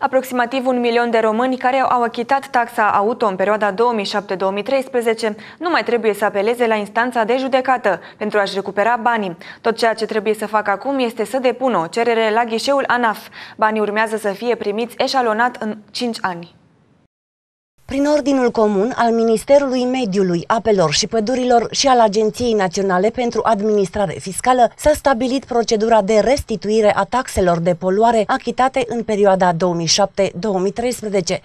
Aproximativ un milion de români care au achitat taxa auto în perioada 2007-2013 nu mai trebuie să apeleze la instanța de judecată pentru a-și recupera banii. Tot ceea ce trebuie să facă acum este să depună o cerere la ghișeul ANAF. Banii urmează să fie primiți eșalonat în 5 ani. Prin ordinul comun al Ministerului Mediului, Apelor și Pădurilor și al Agenției Naționale pentru Administrare Fiscală s-a stabilit procedura de restituire a taxelor de poluare achitate în perioada 2007-2013,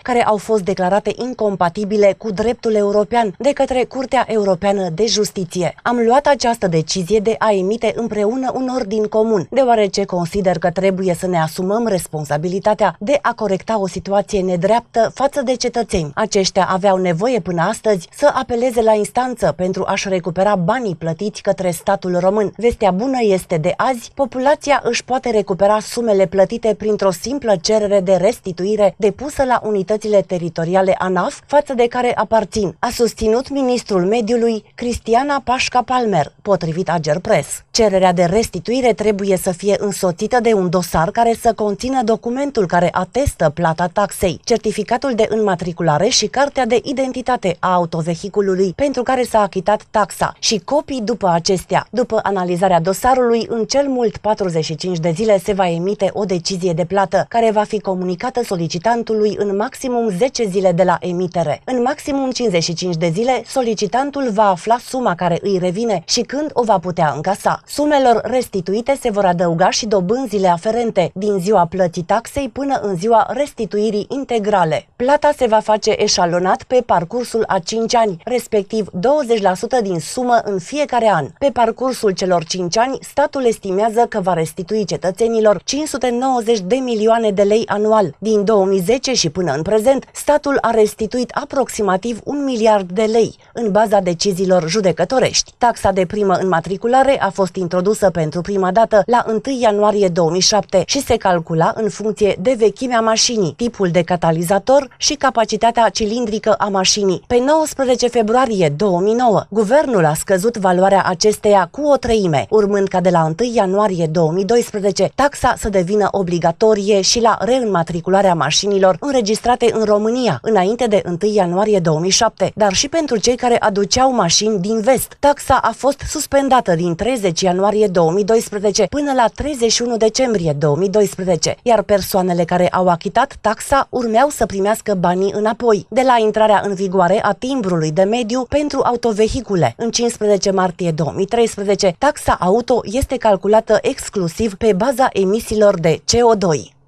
care au fost declarate incompatibile cu dreptul european de către Curtea Europeană de Justiție. Am luat această decizie de a emite împreună un ordin comun, deoarece consider că trebuie să ne asumăm responsabilitatea de a corecta o situație nedreaptă față de cetățeni aceștia aveau nevoie până astăzi să apeleze la instanță pentru a-și recupera banii plătiți către statul român. Vestea bună este de azi, populația își poate recupera sumele plătite printr-o simplă cerere de restituire depusă la unitățile teritoriale ANAF, față de care aparțin, a susținut ministrul mediului Cristiana Pașca-Palmer, potrivit Ager Press. Cererea de restituire trebuie să fie însoțită de un dosar care să conțină documentul care atestă plata taxei, certificatul de înmatriculare și și cartea de identitate a autovehiculului pentru care s-a achitat taxa și copii după acestea. După analizarea dosarului, în cel mult 45 de zile se va emite o decizie de plată, care va fi comunicată solicitantului în maximum 10 zile de la emitere. În maximum 55 de zile, solicitantul va afla suma care îi revine și când o va putea încasa. Sumelor restituite se vor adăuga și dobânzile aferente din ziua plății taxei până în ziua restituirii integrale. Plata se va face eș- eșalonat pe parcursul a 5 ani, respectiv 20% din sumă în fiecare an. Pe parcursul celor 5 ani, statul estimează că va restitui cetățenilor 590 de milioane de lei anual. Din 2010 și până în prezent, statul a restituit aproximativ un miliard de lei, în baza deciziilor judecătorești. Taxa de primă în matriculare a fost introdusă pentru prima dată la 1 ianuarie 2007 și se calcula în funcție de vechimea mașinii, tipul de catalizator și capacitatea cilindrică a mașinii. Pe 19 februarie 2009, guvernul a scăzut valoarea acesteia cu o treime, urmând ca de la 1 ianuarie 2012 taxa să devină obligatorie și la reînmatricularea mașinilor înregistrate în România, înainte de 1 ianuarie 2007, dar și pentru cei care aduceau mașini din vest. Taxa a fost suspendată din 30 ianuarie 2012 până la 31 decembrie 2012, iar persoanele care au achitat taxa urmeau să primească banii înapoi de la intrarea în vigoare a timbrului de mediu pentru autovehicule. În 15 martie 2013, taxa auto este calculată exclusiv pe baza emisiilor de CO2.